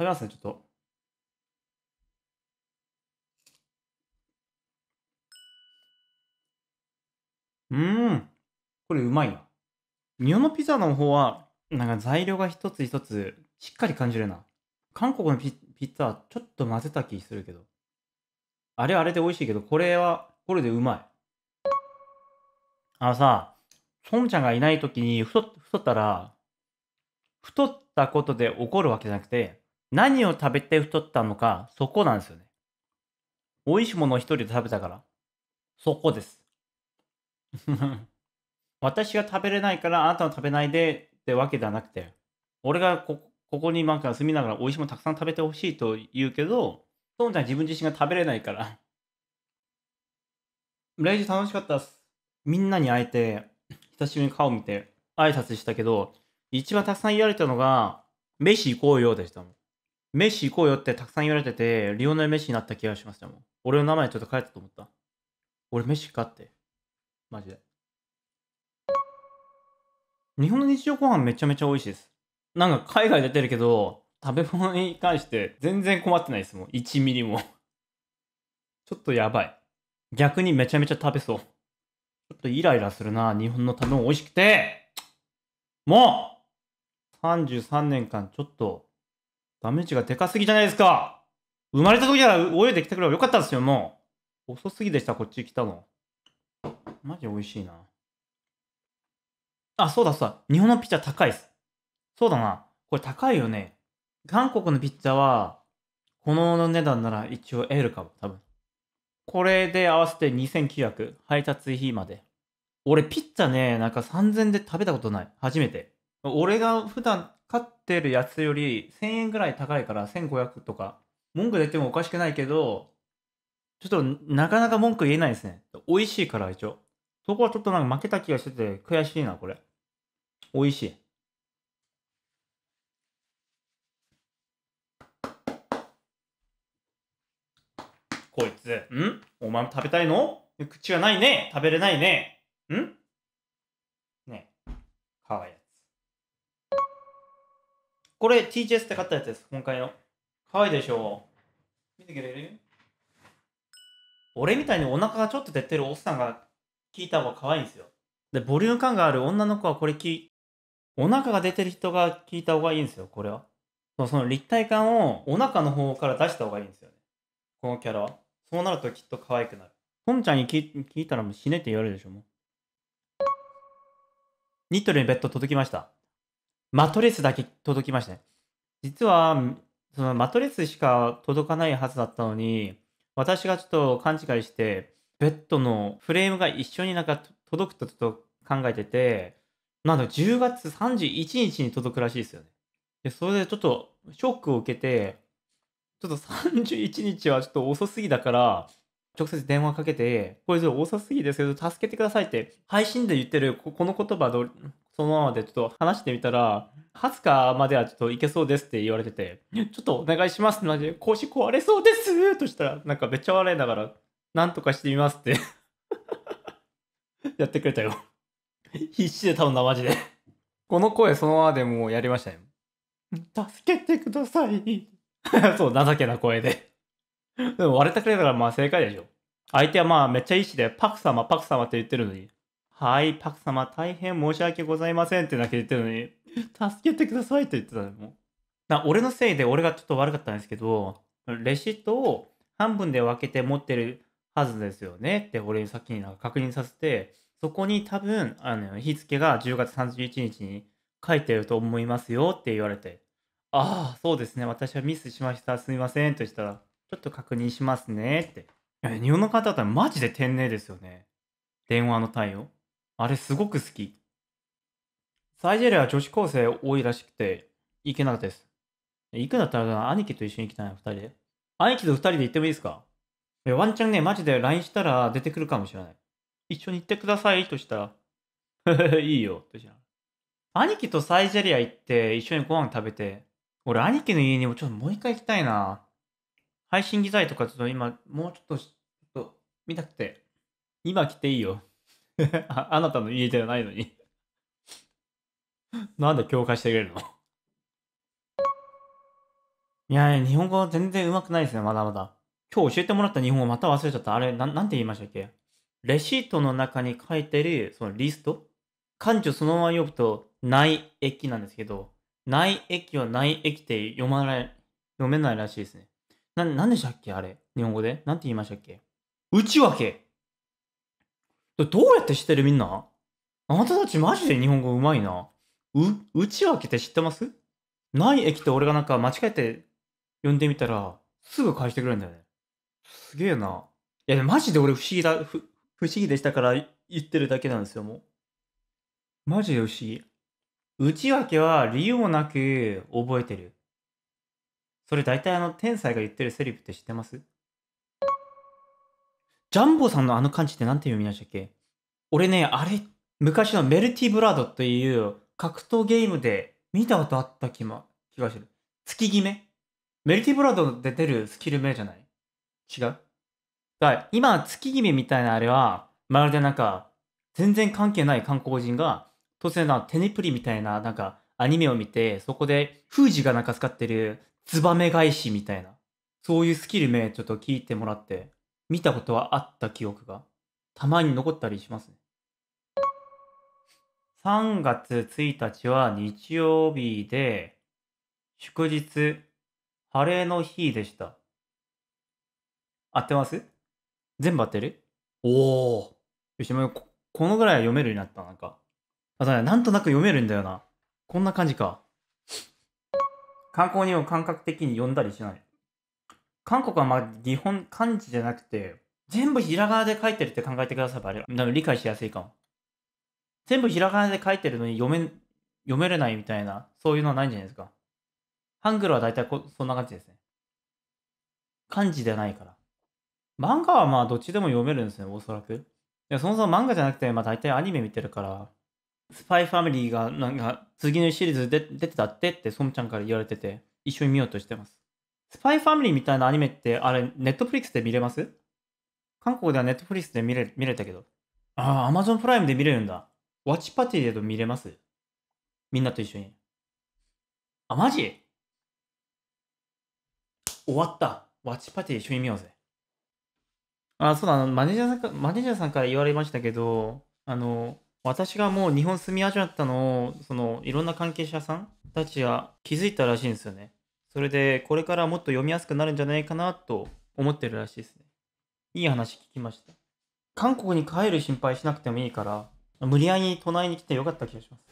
食べますね、ちょっと。うーん。これうまいな。日本のピザの方は、なんか材料が一つ一つしっかり感じるな。韓国のピピッツァはちょっと混ぜた気するけど。あれあれで美味しいけど、これは、これでうまい。あのさ、孫ちゃんがいない時に太ったら、太ったことで怒るわけじゃなくて、何を食べて太ったのか、そこなんですよね。美味しいものを一人で食べたから。そこです。私が食べれないからあなたは食べないでってわけではなくて、俺がここに今から住みながら美味しいものたくさん食べてほしいと言うけど、そうじゃ自分自身が食べれないから。ラ イジ楽しかったっす。みんなに会えて、久しぶりに顔を見て挨拶したけど、一番たくさん言われたのが、飯行こうよでしたもん。メッシ行こうよってたくさん言われてて、リオネル・メッシになった気がしますよ。俺の名前ちょっと変えたと思った。俺メッシかって。マジで。日本の日常ご飯めちゃめちゃ美味しいです。なんか海外出てるけど、食べ物に関して全然困ってないですもん。1ミリもちょっとやばい。逆にめちゃめちゃ食べそう。ちょっとイライラするな。日本の食べ物美味しくて。もう !33 年間ちょっとダメージがでかすぎじゃないですか生まれた時から泳いできてくればよかったんですよ、もう。遅すぎでした、こっち来たの。マジ美味しいな。あ、そうだそうだ。日本のピッチャー高いっす。そうだな。これ高いよね。韓国のピッチャーは、この値段なら一応ルかも、多分。これで合わせて2900。配達費まで。俺、ピッツァね、なんか3000で食べたことない。初めて。俺が普段飼ってるやつより1000円ぐらい高いから1500とか、文句出てもおかしくないけど、ちょっとなかなか文句言えないですね。美味しいから一応。そこはちょっとなんか負けた気がしてて悔しいな、これ。美味しい。こいつ。んお前も食べたいの口がないね。食べれないね。んねえ。かわいい。これ t j s って買ったやつです、今回の。可愛いでしょ見てくれる俺みたいにお腹がちょっと出てるおっさんが聞いた方が可愛いんですよ。で、ボリューム感がある女の子はこれ聞お腹が出てる人が聞いた方がいいんですよ、これは。そその立体感をお腹の方から出した方がいいんですよね。このキャラは。そうなるときっと可愛くなる。ポンちゃんに聞いたらもう死ねって言われるでしょ、もう。ニトリにベッド届きました。マトレスだけ届きましたね。実は、そのマトレスしか届かないはずだったのに、私がちょっと勘違いして、ベッドのフレームが一緒になんか届くとちょっと考えてて、なんだ、10月31日に届くらしいですよね。で、それでちょっとショックを受けて、ちょっと31日はちょっと遅すぎだから、直接電話かけて、これ遅すぎですけど、助けてくださいって、配信で言ってるこの言葉ど、そのままでちょっと話してみたら、20日まではちょっといけそうですって言われてて、ちょっとお願いしますってマジで、腰壊れそうですとしたら、なんかめっちゃ笑いながら、なんとかしてみますって やってくれたよ必死で頼んだ、マジでこの声そのままでもうやりましたよ。助けてください。そう、情けな声で。でも割れたくれたからまあ正解でしょ。相手はまあめっちゃいいしで、パク様、パク様って言ってるのに、はい、パク様大変申し訳ございませんってだけ言ってるのに、助けてくださいって言ってたのもな俺のせいで俺がちょっと悪かったんですけど、レシートを半分で分けて持ってるはずですよねって俺に先になんか確認させて、そこに多分、あの、日付が10月31日に書いてると思いますよって言われて、ああ、そうですね、私はミスしました、すみませんとしたら、ちょっと確認しますねって。日本の方だったらマジで天然ですよね。電話の対応。あれすごく好き。サイジェリアは女子高生多いらしくて、行けなかったです。行くんだったら、兄貴と一緒に行きたいな、二人で。兄貴と二人で行ってもいいですかワンチャンね、マジで LINE したら出てくるかもしれない。一緒に行ってくださいとしたら、いいよ、としたら。兄貴とサイジェリア行って、一緒にご飯食べて、俺、兄貴の家にもちょっともう一回行きたいな。配信機材とかちょっと今、もうちょっと、ちょっと見たくて。今来ていいよ。ああなたの家ではないのに なんで強化してくれるの いやいや、日本語全然上手くないですね、まだまだ。今日教えてもらった日本語また忘れちゃった。あれ、ななんて言いましたっけレシートの中に書いてる、そのリスト漢字をそのまま読むと、内駅なんですけど、内駅は内駅って読まない、読めないらしいですね。な、なんでしたっけあれ。日本語で。なんて言いましたっけ内訳どうやって知ってるみんなあなたたちマジで日本語うまいな。う、内訳って知ってますない駅って俺がなんか間違えて呼んでみたら、すぐ返してくれるんだよね。すげえな。いや、マジで俺不思議だ、不不思議でしたから言ってるだけなんですよ、もう。マジで不思議。内訳は理由もなく覚えてる。それ大体あの天才が言ってるセリフって知ってますジャンボさんのあの漢字って何て読みましたっけ俺ね、あれ、昔のメルティブラードという格闘ゲームで見たことあった気も、気がする。月決めメルティブラードで出るスキル名じゃない違うだ今、月決めみたいなあれは、まるでなんか、全然関係ない韓国人が、突然なテネプリみたいな、なんか、アニメを見て、そこで、フージがなんか使ってる、ツバメ返しみたいな、そういうスキル名ちょっと聞いてもらって、見たことはあった記憶がたまに残ったりしますね。3月1日は日曜日で、祝日、晴れの日でした。合ってます全部合ってるおお。よし、もうこのぐらいは読めるようになった、なんか。あとね、なんとなく読めるんだよな。こんな感じか。観光にも感覚的に読んだりしない。韓国はまあ日本漢字じゃなくて、全部ひらがなで書いてるって考えてくださればあれ、理解しやすいかも。全部ひらがなで書いてるのに読め、読めれないみたいな、そういうのはないんじゃないですか。ハングルは大体こそんな感じですね。漢字でないから。漫画はまあどっちでも読めるんですね、おそらく。いや、そもそも漫画じゃなくて、まあ大体アニメ見てるから、スパイファミリーがなんか次のシリーズで出てたってって、ソムちゃんから言われてて、一緒に見ようとしてます。スパイファミリーみたいなアニメって、あれ、ネットフリックスで見れます韓国ではネットフリックスで見れ見れたけど。ああ、アマゾンプライムで見れるんだ。ワッチパティでと見れますみんなと一緒に。あ、マジ終わった。ワッチパティ一緒に見ようぜ。あ、そうだ、マネージャーさんか、マネージャーさんから言われましたけど、あの、私がもう日本住み始めたのを、その、いろんな関係者さんたちが気づいたらしいんですよね。それで、これからもっと読みやすくなるんじゃないかなと思ってるらしいですね。いい話聞きました。韓国に帰る心配しなくてもいいから、無理やり隣に来てよかった気がします。